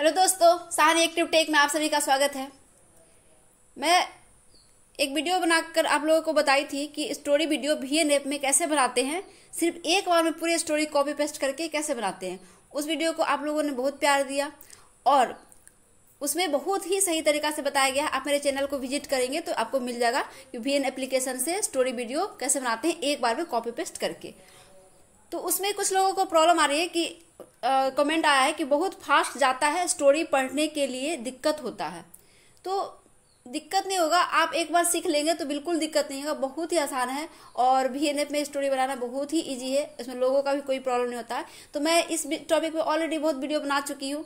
hello दोस्तों Sahani active take में आप सभी का स्वागत है मैं एक वीडियो बनाकर आप लोगों को बताई थी कि स्टोरी वीडियो भी एन में कैसे बनाते हैं सिर्फ एक बार में पूरी स्टोरी कॉपी पेस्ट करके कैसे बनाते हैं उस वीडियो को आप लोगों ने बहुत प्यार दिया और उसमें बहुत ही सही तरीका से बताया गया आप मेरे चैनल को विजिट करेंगे तो आपको मिल जाएगा कि वी एप्लीकेशन से स्टोरी वीडियो कैसे बनाते हैं एक बार में कॉपी पेस्ट करके तो उसमें कुछ लोगों को प्रॉब्लम आ रही है कि कमेंट आया है कि बहुत फास्ट जाता है स्टोरी पढ़ने के लिए दिक्कत होता है तो दिक्कत नहीं होगा आप एक बार सीख लेंगे तो बिल्कुल दिक्कत नहीं होगा बहुत ही आसान है और भी एन में स्टोरी बनाना बहुत ही ईजी है इसमें लोगों का भी कोई प्रॉब्लम नहीं होता है तो मैं इस टॉपिक पे ऑलरेडी बहुत वीडियो बना चुकी हूँ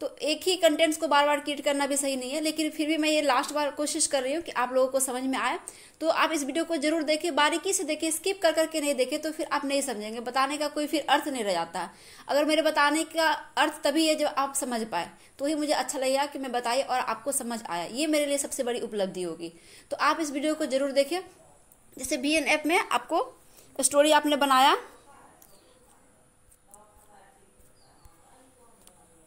तो एक ही कंटेंट्स को बार बार क्रिएट करना भी सही नहीं है लेकिन फिर भी मैं ये लास्ट बार कोशिश कर रही हूँ कि आप लोगों को समझ में आए तो आप इस वीडियो को जरूर देखें बारीकी से देखें स्किप कर करके नहीं देखें तो फिर आप नहीं समझेंगे बताने का कोई फिर अर्थ नहीं रह जाता अगर मेरे बताने का अर्थ तभी है जब आप समझ पाए तो ही मुझे अच्छा लगेगा कि मैं बताई और आपको समझ आया ये मेरे लिए सबसे बड़ी उपलब्धि होगी तो आप इस वीडियो को जरूर देखें जैसे बी में आपको स्टोरी आपने बनाया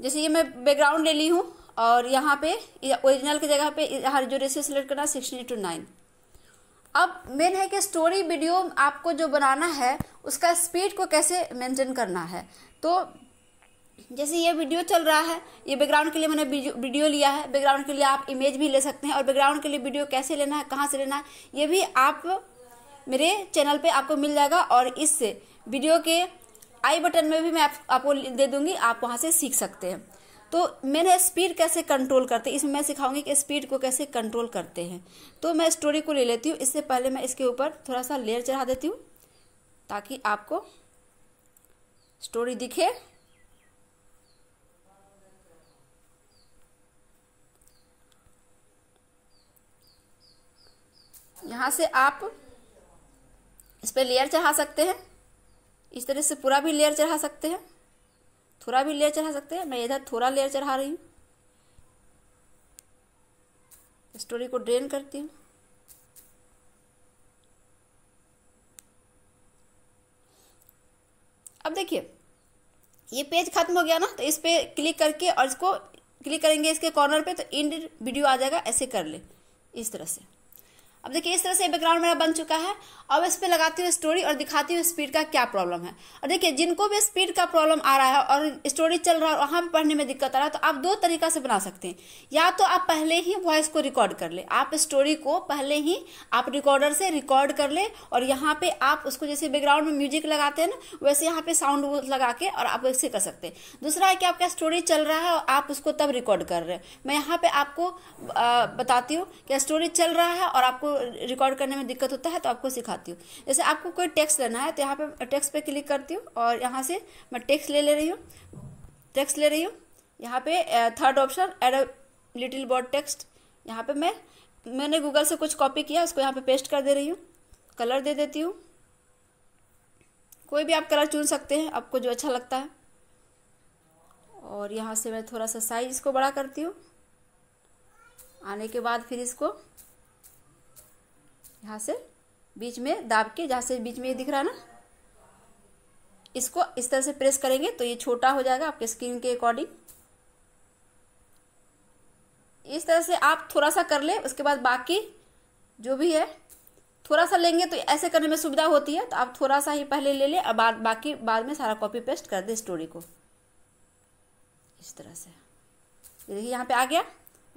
जैसे ये मैं बैकग्राउंड ले ली हूँ और यहाँ पे ओरिजिनल की जगह पे यहाँ जो रेशियो सिलेक्ट करना सिक्सटी टू नाइन अब मेन है कि स्टोरी वीडियो आपको जो बनाना है उसका स्पीड को कैसे मेंटेन करना है तो जैसे ये वीडियो चल रहा है ये बैकग्राउंड के लिए मैंने वीडियो लिया है बैकग्राउंड के लिए आप इमेज भी ले सकते हैं और बैकग्राउंड के लिए वीडियो कैसे लेना है कहाँ से लेना है ये भी आप मेरे चैनल पे आपको मिल जाएगा और इससे वीडियो के आई बटन में भी मैं आपको दे दूंगी आप वहां से सीख सकते हैं तो मैंने स्पीड कैसे कंट्रोल करते हैं इसमें मैं सिखाऊंगी कि स्पीड को कैसे कंट्रोल करते हैं तो मैं स्टोरी को ले लेती हूँ इससे पहले मैं इसके ऊपर थोड़ा सा लेयर चढ़ा देती हूँ ताकि आपको स्टोरी दिखे यहां से आप इस पर लेयर चढ़ा सकते हैं इस तरह से पूरा भी लेयर चढ़ा सकते हैं थोड़ा भी लेयर चढ़ा सकते हैं मैं इधर थोड़ा लेयर चढ़ा रही हूँ स्टोरी को ड्रेन करती हूँ अब देखिए ये पेज खत्म हो गया ना तो इस पे क्लिक करके और इसको क्लिक करेंगे इसके कॉर्नर पे तो इंड वीडियो आ जाएगा ऐसे कर ले इस तरह से अब देखिए इस तरह से बैकग्राउंड मेरा बन चुका है अब इस पर लगाती हूँ स्टोरी और दिखाती हुई स्पीड का क्या प्रॉब्लम है और देखिए जिनको भी स्पीड का प्रॉब्लम आ रहा है और स्टोरी चल रहा है वहाँ पर पढ़ने में दिक्कत आ रहा है तो आप दो तरीका से बना सकते हैं या तो आप पहले ही वॉइस को रिकॉर्ड कर ले आप स्टोरी को पहले ही आप रिकॉर्डर से रिकॉर्ड कर ले और यहाँ पे आप उसको जैसे बैकग्राउंड में म्यूजिक लगाते हैं ना वैसे यहाँ पे साउंड लगा के और आप वैसे कर सकते हैं दूसरा है कि आपका स्टोरी चल रहा है और आप उसको तब रिकॉर्ड कर रहे हैं मैं यहाँ पे आपको बताती हूँ कि स्टोरी चल रहा है और आपको रिकॉर्ड करने में दिक्कत होता है तो आपको सिखाती हूँ जैसे आपको कोई टेक्स्ट लेना है तो यहाँ पे टेक्स्ट पे क्लिक करती हूँ और यहाँ से मैं टेक्स्ट ले ले रही हूँ टेक्स्ट ले रही हूँ यहाँ पे third option add little bold text यहाँ पे मैं मैंने गूगल से कुछ कॉपी किया उसको यहाँ पे पेस्ट कर दे रही हूँ कलर दे देती हूँ कोई भी आप कलर चुन सकते हैं आपको जो अच्छा लगता है और यहाँ से मैं थोड़ा सा साइज इसको बड़ा करती हूँ आने के बाद फिर इसको यहाँ से बीच में दाब के जहाँ से बीच में ये दिख रहा है ना इसको इस तरह से प्रेस करेंगे तो ये छोटा हो जाएगा आपके स्क्रीन के अकॉर्डिंग इस तरह से आप थोड़ा सा कर ले उसके बाद बाकी जो भी है थोड़ा सा लेंगे तो ऐसे करने में सुविधा होती है तो आप थोड़ा सा ही पहले ले लें और बाद बाकी बाद में सारा कॉपी पेस्ट कर दे स्टोरी को इस तरह से देखिए यहाँ पे आ गया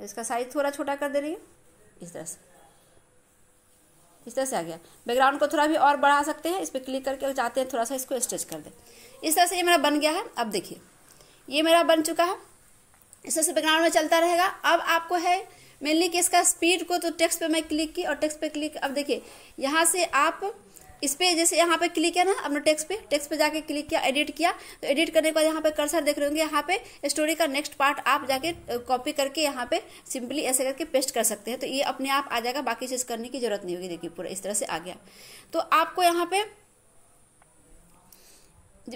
इसका साइज थोड़ा छोटा कर दे रही है इस तरह से इस तरह से आ गया बैकग्राउंड को थोड़ा भी और बढ़ा सकते हैं इस पर क्लिक करके चाहते हैं थोड़ा सा इसको स्ट्रेच कर दें इस तरह से ये मेरा बन गया है अब देखिए ये मेरा बन चुका है इस तरह से बैकग्राउंड में चलता रहेगा अब आपको है मेनली कि इसका स्पीड को तो टेक्स्ट पे मैं क्लिक की और टेक्स्ट पे क्लिक अब देखिए यहाँ से आप इस पर जैसे यहाँ पे क्लिक किया ना अपने टेक्स्ट पे टेक्स्ट पे जाके क्लिक किया एडिट किया तो एडिट करने के बाद यहाँ पे कर्सर देख रहे होंगे यहाँ पे स्टोरी का नेक्स्ट पार्ट आप जाके कॉपी करके यहाँ पे सिंपली ऐसे करके पेस्ट कर सकते हैं तो ये अपने आप आ जाएगा बाकी चीज़ करने की जरूरत नहीं होगी देखिए पूरा इस तरह से आ गया तो आपको यहाँ पे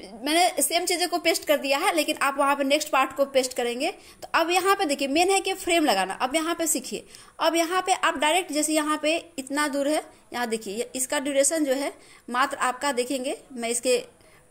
मैंने सेम चीज़ों को पेस्ट कर दिया है लेकिन आप वहाँ पे नेक्स्ट पार्ट को पेस्ट करेंगे तो अब यहाँ पे देखिए मेन है कि फ्रेम लगाना अब यहाँ पे सीखिए अब यहाँ पे आप डायरेक्ट जैसे यहाँ पे इतना दूर है यहाँ देखिए इसका ड्यूरेशन जो है मात्र आपका देखेंगे मैं इसके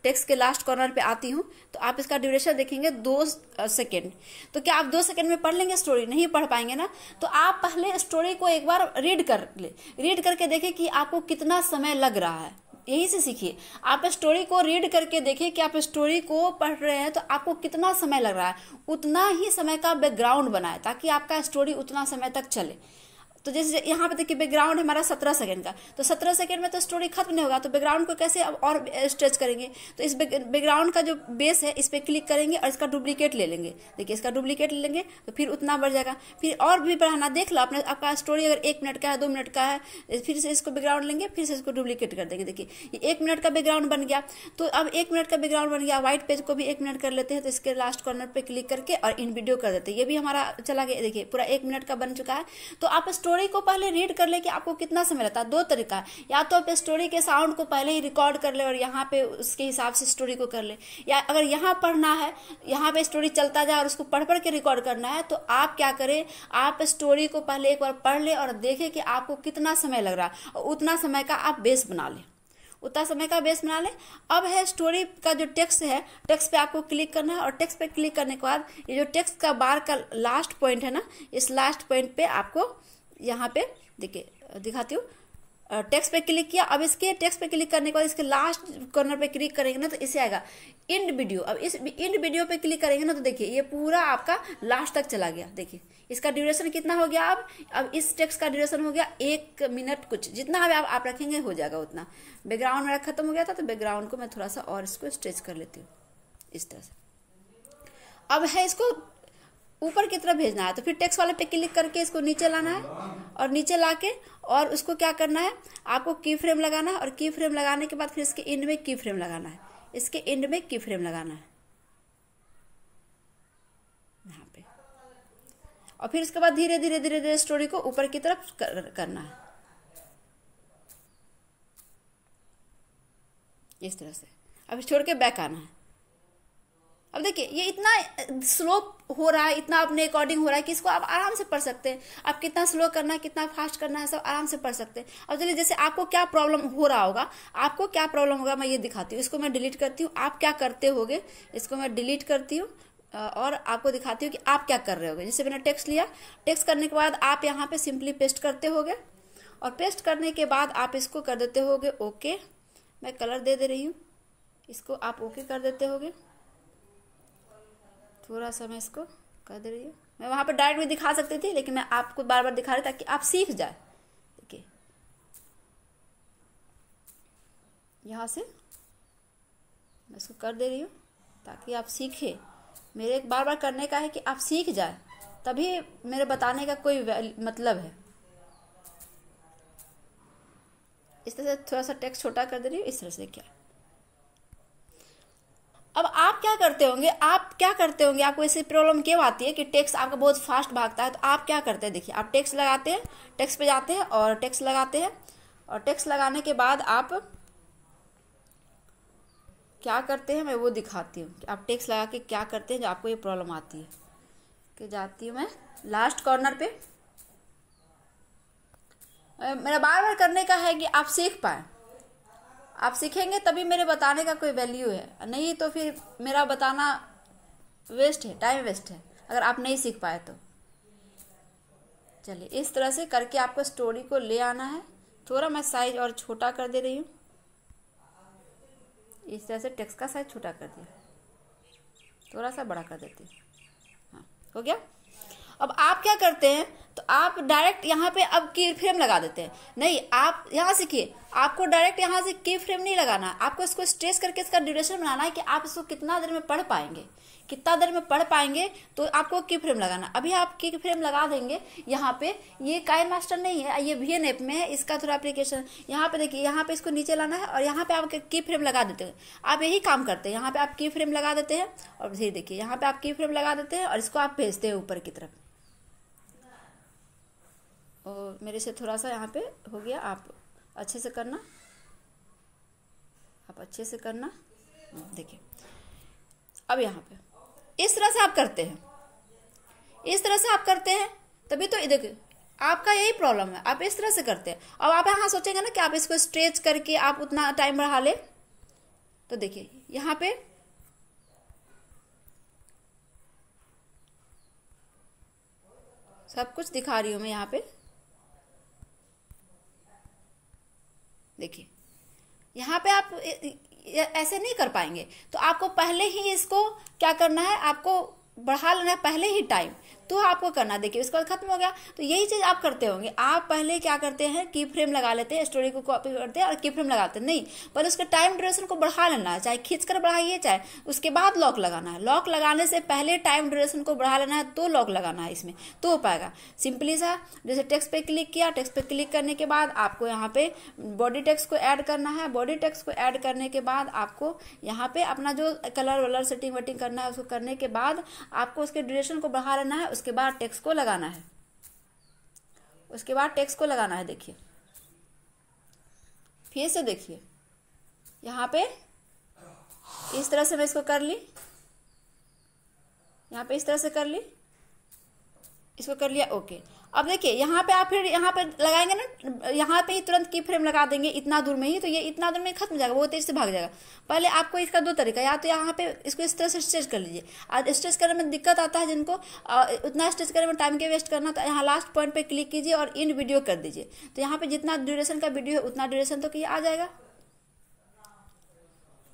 टेक्स्ट के लास्ट कॉर्नर पे आती हूँ तो आप इसका ड्यूरेशन देखेंगे दो सेकेंड तो क्या आप दो सेकेंड में पढ़ लेंगे स्टोरी नहीं पढ़ पाएंगे ना तो आप पहले स्टोरी को एक बार रीड कर ले रीड करके देखें कि आपको कितना समय लग रहा है यही से सीखिए आप स्टोरी को रीड करके देखिए कि आप स्टोरी को पढ़ रहे हैं तो आपको कितना समय लग रहा है उतना ही समय का बैकग्राउंड बनाए ताकि आपका स्टोरी उतना समय तक चले तो जैसे यहाँ पे देखिए बैकग्राउंड हमारा सत्रह सेकंड का तो सत्रह सेकंड में तो स्टोरी खत्म नहीं होगा तो बैकग्राउंड को कैसे अब और स्ट्रेच करेंगे तो इस बैकग्राउंड का जो बेस है इस पर क्लिक करेंगे और इसका डुप्लीकेट ले लेंगे देखिए इसका डुप्लीकेट ले लेंगे तो फिर उतना बढ़ जाएगा फिर और भी बढ़ाना देख लो अपने आपका स्टोरी अगर एक मिनट का है दो मिनट का है फिर से इसको बैकग्राउंड लेंगे फिर से इसको डुप्लीकेट कर देंगे देखिए ये एक मिनट का बैकग्राउंड बन गया तो अब एक मिनट का बैकग्राउंड बन गया व्हाइट पेज को भी एक मिनट कर लेते हैं तो इसके लास्ट कॉर्नर पर क्लिक करके और इन वीडियो कर देते हैं ये भी हमारा चला गया देखिए पूरा एक मिनट का बन चुका है तो आप स्टोरी स्टोरी को पहले रीड कर ले कि आपको कितना समय रहता है दो तरीका है या तो आप स्टोरी के साउंड को पहले ही रिकॉर्ड कर ले और यहाँ पे उसके हिसाब से स्टोरी को कर ले या अगर यहाँ पढ़ना है यहाँ पे स्टोरी चलता जाए और उसको पढ़ पढ़ के रिकॉर्ड करना है तो आप क्या करें आप स्टोरी को पहले एक बार पढ़ लें और देखें कि आपको कितना समय लग रहा है और उतना समय का आप बेस बना लें उतना समय का बेस बना लें अब है स्टोरी का जो टेक्स्ट है टेक्स्ट पे आपको क्लिक करना है और टेक्स्ट पे क्लिक करने के बाद ये जो टेक्स्ट का बार का लास्ट पॉइंट है ना इस लास्ट पॉइंट पे आपको यहाँ पे देखिए दिखाती हूँ टेक्स्ट पे क्लिक किया अब इसके टेक्स्ट पे क्लिक करने के बाद इसके लास्ट कॉर्नर पे क्लिक करेंगे ना तो इसे आएगा इंड वीडियो अब इस इंड वीडियो पे क्लिक करेंगे ना तो देखिए ये पूरा आपका लास्ट तक चला गया देखिए इसका ड्यूरेशन कितना हो गया अब अब इस टेक्स्ट का ड्यूरेशन हो गया एक मिनट कुछ जितना भी आप, आप रखेंगे हो जाएगा उतना बैकग्राउंड मेरा खत्म हो गया था तो बैकग्राउंड को मैं थोड़ा सा और इसको स्ट्रेच कर लेती हूँ इस तरह से अब है इसको ऊपर की तरफ भेजना है तो फिर टेक्स्ट वाले पे क्लिक करके इसको नीचे लाना है और नीचे ला और उसको क्या करना है आपको की फ्रेम लगाना है और की फ्रेम लगाने के बाद फिर इसके एंड में की फ्रेम लगाना है इसके एंड में की फ्रेम लगाना है यहाँ पे और फिर इसके बाद धीरे धीरे धीरे धीरे स्टोरी को ऊपर की तरफ कर, करना है इस तरह से अब छोड़ के बैक आना है अब देखिए ये इतना स्लो हो रहा है इतना अपने अकॉर्डिंग हो रहा है कि इसको आप आराम से पढ़ सकते हैं आप कितना स्लो करना है कितना फास्ट करना है सब आराम से पढ़ सकते हैं अब चलिए जैसे आपको क्या प्रॉब्लम हो रहा होगा आपको क्या प्रॉब्लम होगा मैं ये दिखाती हूँ इसको मैं डिलीट करती हूँ आप क्या करते हो इसको मैं डिलीट करती हूँ और आपको दिखाती हूँ कि आप क्या कर रहे हो जैसे मैंने टेक्स्ट लिया टेक्स्ट करने के बाद आप यहाँ पे सिंपली पेस्ट करते हो और पेस्ट करने के बाद आप इसको कर देते हो ओके मैं कलर दे दे रही हूँ इसको आप ओके कर देते होगे थोड़ा सा मैं इसको कर दे रही हूँ मैं वहाँ पर डायरेक्ट भी दिखा सकती थी लेकिन मैं आपको बार बार दिखा रही ताकि आप सीख जाए देखिए यहाँ से मैं इसको कर दे रही हूँ ताकि आप सीखें मेरे एक बार बार करने का है कि आप सीख जाए तभी मेरे बताने का कोई मतलब है इस तरह से थोड़ा सा टेक्स्ट छोटा कर दे रही हूँ इस तरह से क्या करते होंगे आप क्या करते होंगे आपको ऐसी प्रॉब्लम क्यों आती है कि टैक्स आपका बहुत फास्ट भागता है तो आप क्या करते हैं देखिए आप टैक्स लगाते हैं टैक्स पे जाते हैं और टैक्स लगाते हैं और टैक्स लगाने के बाद आप क्या करते हैं मैं वो दिखाती हूँ आप टैक्स लगा के क्या करते हैं जो आपको ये प्रॉब्लम आती है कि जाती हूँ मैं लास्ट कॉर्नर पे मेरा बार बार करने का है कि आप सीख पाएँ आप सीखेंगे तभी मेरे बताने का कोई वैल्यू है नहीं तो फिर मेरा बताना वेस्ट है टाइम वेस्ट है अगर आप नहीं सीख पाए तो चलिए इस तरह से करके आपको स्टोरी को ले आना है थोड़ा मैं साइज और छोटा कर दे रही हूँ इस तरह से टेक्स का साइज छोटा कर दिया थोड़ा सा बड़ा कर देती हूँ हाँ हो गया अब आप क्या करते हैं तो आप डायरेक्ट यहाँ पे अब की फ्रेम लगा देते हैं नहीं आप यहाँ से किए आपको डायरेक्ट यहाँ से की फ्रेम नहीं लगाना आपको इसको स्ट्रेस करके इसका ड्यूरेशन बनाना है कि आप इसको कितना देर में पढ़ पाएंगे कितना देर में पढ़ पाएंगे तो आपको की फ्रेम लगाना अभी आप की फ्रेम लगा देंगे यहाँ पे ये काय मास्टर नहीं है ये वी एन ऐप में है इसका थोड़ा एप्लीकेशन यहाँ पे देखिए यहाँ पे इसको नीचे लाना है और यहाँ पे आप की फ्रेम लगा देते हैं आप यही काम करते हैं यहाँ पे आप की फ्रेम लगा देते हैं और फिर देखिए यहाँ पे आप की फ्रेम लगा देते हैं और इसको आप भेजते हैं ऊपर की तरफ और मेरे से थोड़ा सा यहाँ पे हो गया आप अच्छे से करना आप अच्छे से करना हाँ, देखिए अब यहाँ पे इस तरह से आप करते हैं इस तरह से आप करते हैं तभी तो देखिए आपका यही प्रॉब्लम है आप इस तरह से करते हैं अब आप यहाँ सोचेंगे ना कि आप इसको स्ट्रेच करके आप उतना टाइम बढ़ा ले तो देखिए यहाँ पे सब कुछ दिखा रही हूँ मैं यहाँ पे देखिए यहाँ पे आप ऐसे नहीं कर पाएंगे तो आपको पहले ही इसको क्या करना है आपको बढ़ा लेना पहले ही टाइम तो आपको करना देखिए उसके बाद खत्म हो गया तो यही चीज़ आप करते होंगे आप पहले क्या करते हैं की फ्रेम लगा लेते हैं स्टोरी को कॉपी करते हैं और की फ्रेम लगाते हैं नहीं पर उसके टाइम ड्यूरेशन को बढ़ा लेना है चाहे खींच कर बढ़ाइए चाहे उसके बाद लॉक लगाना है लॉक लगाने से पहले टाइम ड्यूरेशन को बढ़ा लेना है तो लॉक लगाना है इसमें तो हो पाएगा सिंपली सा जैसे टेक्स्ट पे क्लिक किया टेक्स्ट पे क्लिक करने के बाद आपको यहाँ पे बॉडी टेक्स को ऐड करना है बॉडी टेक्स को ऐड करने के बाद आपको यहाँ पे अपना जो कलर वलर सेटिंग वेटिंग करना है उसको करने के बाद आपको उसके ड्यूरेशन को बढ़ा लेना है उसके बाद टैक्स को लगाना है उसके बाद टैक्स को लगाना है देखिए फिर से देखिए यहाँ पे इस तरह से मैं इसको कर ली यहाँ पे इस तरह से कर ली इसको कर लिया ओके अब देखिए यहाँ पे आप फिर यहाँ पे लगाएंगे ना यहाँ पे ही तुरंत की फ्रेम लगा देंगे इतना दूर में ही तो ये इतना दूर में खत्म हो जाएगा वो तेज से भाग जाएगा पहले आपको इसका दो तरीका या तो यहाँ पे इसको इस तरह से स्ट्रेच कर लीजिए आज स्ट्रेच करने में दिक्कत आता है जिनको उतना स्ट्रेच करने में टाइम के वेस्ट करना तो यहाँ लास्ट पॉइंट पर क्लिक कीजिए और इन वीडियो कर दीजिए तो यहाँ पर जितना ड्यूरेशन का वीडियो है उतना ड्यूरेशन तो कि आ जाएगा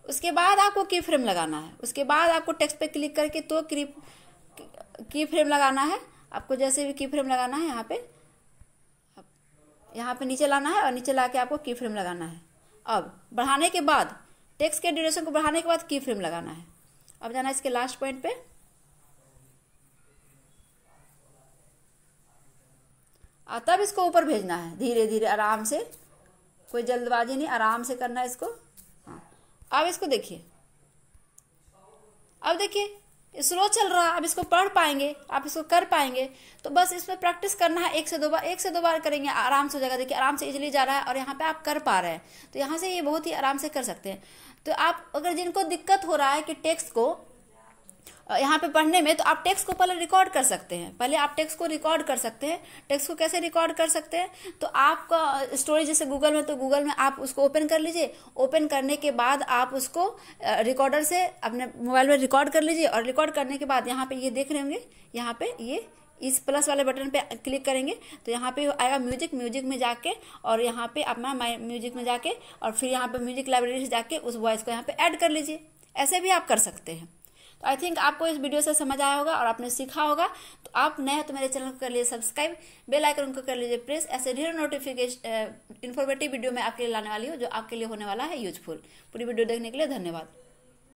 उसके बाद आपको की फ्रेम लगाना है उसके बाद आपको टेक्स्ट पे क्लिक करके तो की फ्रेम लगाना है आपको जैसे भी की फ्रेम लगाना है यहाँ पे यहाँ पे नीचे लाना है और नीचे ला के आपको की फ्रेम लगाना है अब बढ़ाने के बाद टेक्स्ट के ड्यूरेशन को बढ़ाने के बाद की फ्रेम लगाना है अब जाना है इसके लास्ट पॉइंट पे और तब इसको ऊपर भेजना है धीरे धीरे आराम से कोई जल्दबाजी नहीं आराम से करना है इसको हाँ अब इसको देखिए अब देखिए स्लो चल रहा आप इसको पढ़ पाएंगे आप इसको कर पाएंगे तो बस इसमें प्रैक्टिस करना है एक से दो बार एक से दो बार करेंगे आराम से हो जाएगा देखिए आराम से इजिली जा रहा है और यहाँ पे आप कर पा रहे हैं तो यहाँ से ये बहुत ही आराम से कर सकते हैं तो आप अगर जिनको दिक्कत हो रहा है कि टेक्स्ट को यहाँ पे पढ़ने में तो आप टेक्स्ट को पहले रिकॉर्ड कर सकते हैं पहले आप टेक्स्ट को रिकॉर्ड कर सकते हैं टेक्स्ट को कैसे रिकॉर्ड कर सकते हैं तो आपका स्टोरी जैसे गूगल में तो गूगल में आप उसको ओपन कर लीजिए ओपन करने के बाद आप उसको रिकॉर्डर से अपने मोबाइल में रिकॉर्ड कर लीजिए और रिकॉर्ड करने के बाद यहाँ पे ये देख रहे होंगे यहाँ पे ये इस प्लस वाले बटन पे क्लिक करेंगे तो यहाँ पे आएगा म्यूजिक म्यूजिक में जाके और यहाँ पे अपना म्यूजिक में जाके और फिर यहाँ पे म्यूजिक लाइब्रेरी से जाके उस वॉइस को यहाँ पे ऐड कर लीजिए ऐसे भी आप कर सकते हैं तो आई थिंक आपको इस वीडियो से समझ आया होगा और आपने सीखा होगा तो आप नए हो तो मेरे चैनल को कर लीजिए सब्सक्राइब बेल आइकन को कर लीजिए प्रेस ऐसे ढेर नोटिफिकेशन इन्फॉर्मेटिव वीडियो मैं आपके लिए लाने वाली हूँ जो आपके लिए होने वाला है यूजफुल पूरी वीडियो देखने के लिए धन्यवाद